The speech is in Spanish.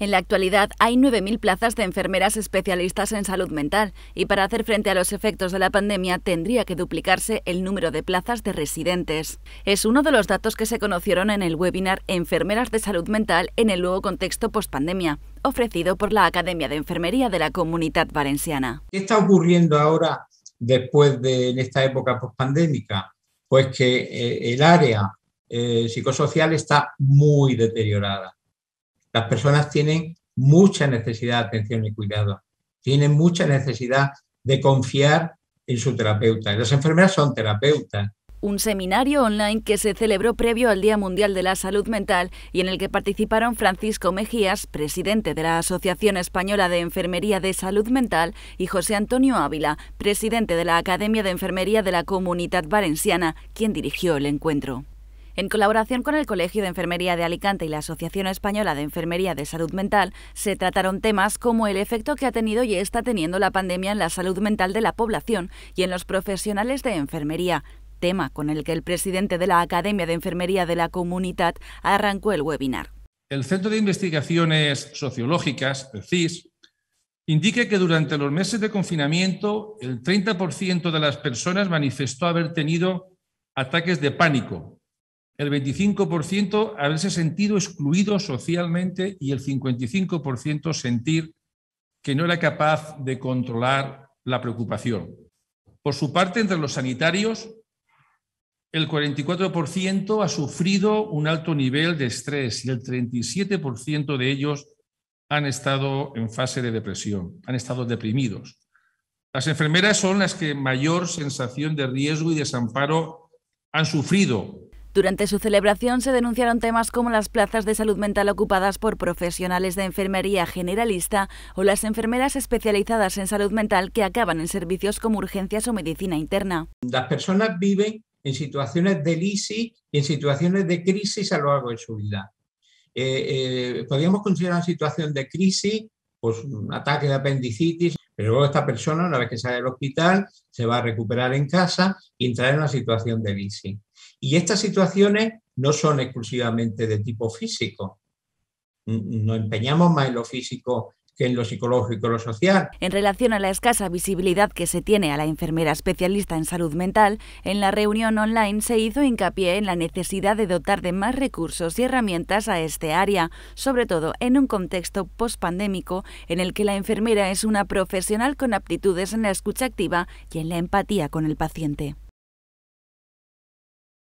En la actualidad hay 9.000 plazas de enfermeras especialistas en salud mental y para hacer frente a los efectos de la pandemia tendría que duplicarse el número de plazas de residentes. Es uno de los datos que se conocieron en el webinar Enfermeras de Salud Mental en el nuevo contexto post ofrecido por la Academia de Enfermería de la Comunidad Valenciana. ¿Qué está ocurriendo ahora después de esta época pospandémica? Pues que eh, el área eh, psicosocial está muy deteriorada las personas tienen mucha necesidad de atención y cuidado, tienen mucha necesidad de confiar en su terapeuta. Las enfermeras son terapeutas, un seminario online que se celebró previo al Día Mundial de la Salud Mental y en el que participaron Francisco Mejías, presidente de la Asociación Española de Enfermería de Salud Mental, y José Antonio Ávila, presidente de la Academia de Enfermería de la Comunidad Valenciana, quien dirigió el encuentro. En colaboración con el Colegio de Enfermería de Alicante y la Asociación Española de Enfermería de Salud Mental, se trataron temas como el efecto que ha tenido y está teniendo la pandemia en la salud mental de la población y en los profesionales de enfermería, tema con el que el presidente de la Academia de Enfermería de la Comunidad arrancó el webinar. El Centro de Investigaciones Sociológicas, el CIS, indica que durante los meses de confinamiento el 30% de las personas manifestó haber tenido ataques de pánico, el 25% haberse sentido excluido socialmente y el 55% sentir que no era capaz de controlar la preocupación. Por su parte, entre los sanitarios, el 44% ha sufrido un alto nivel de estrés y el 37% de ellos han estado en fase de depresión, han estado deprimidos. Las enfermeras son las que mayor sensación de riesgo y desamparo han sufrido durante su celebración se denunciaron temas como las plazas de salud mental ocupadas por profesionales de enfermería generalista o las enfermeras especializadas en salud mental que acaban en servicios como urgencias o medicina interna. Las personas viven en situaciones de lisis y en situaciones de crisis a lo largo de su vida. Eh, eh, podríamos considerar una situación de crisis, pues un ataque de apendicitis, pero luego esta persona, una vez que sale del hospital, se va a recuperar en casa y entrar en una situación de lisi. Y estas situaciones no son exclusivamente de tipo físico. No empeñamos más en lo físico que en lo psicológico o lo social. En relación a la escasa visibilidad que se tiene a la enfermera especialista en salud mental, en la reunión online se hizo hincapié en la necesidad de dotar de más recursos y herramientas a este área, sobre todo en un contexto pospandémico en el que la enfermera es una profesional con aptitudes en la escucha activa y en la empatía con el paciente.